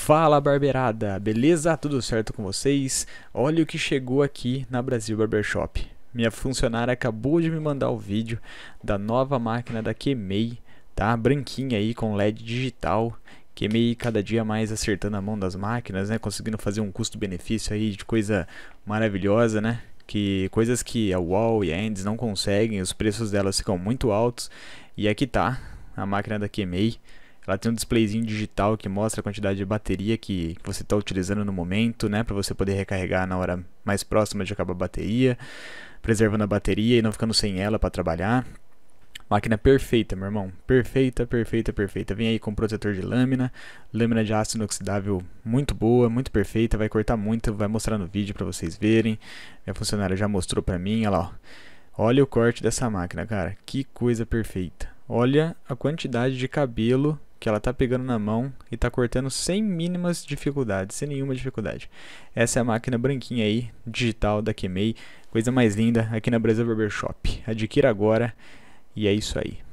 Fala barbeirada, beleza? Tudo certo com vocês? Olha o que chegou aqui na Brasil Barbershop. Minha funcionária acabou de me mandar o vídeo da nova máquina da Kemei, tá? Branquinha aí com LED digital. Kemei cada dia mais acertando a mão das máquinas, né? Conseguindo fazer um custo-benefício aí de coisa maravilhosa, né? que coisas que a Wall e a Endes não conseguem, os preços delas ficam muito altos. E aqui tá a máquina da Kemei, ela tem um displayzinho digital que mostra a quantidade de bateria que, você está utilizando no momento, né? Para você poder recarregar na hora mais próxima de acabar a bateria, preservando a bateria e não ficando sem ela para trabalhar. Máquina perfeita, meu irmão. Perfeita, perfeita, perfeita. Vem aí com protetor de lâmina, lâmina de aço inoxidável muito boa, muito perfeita, vai cortar muito, vai mostrar no vídeo para vocês verem. Minha funcionária já mostrou para mim, olha lá. Ó. Olha o corte dessa máquina, cara. Que coisa perfeita. Olha a quantidade de cabelo que ela está pegando na mão e está cortando sem mínimas dificuldades, sem nenhuma dificuldade. Essa é a máquina branquinha aí, digital da Kemei, coisa mais linda aqui na Barber Barbershop. Adquira agora e é isso aí.